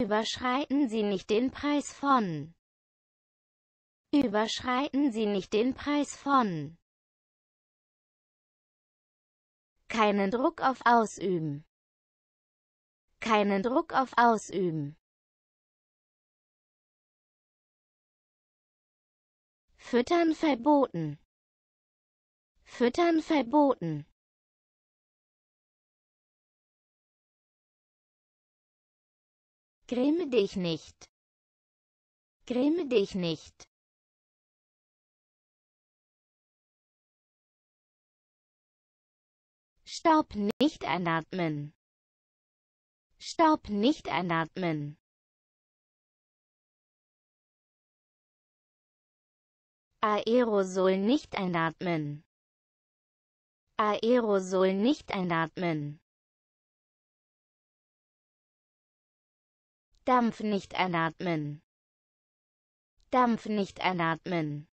Überschreiten Sie nicht den Preis von. Überschreiten Sie nicht den Preis von. Keinen Druck auf Ausüben. Keinen Druck auf Ausüben. Füttern verboten. Füttern verboten. Gräme dich nicht. Gräme dich nicht. Staub nicht einatmen. Staub nicht einatmen. Aerosol nicht einatmen. Aerosol nicht einatmen. Dampf nicht einatmen. Dampf nicht einatmen.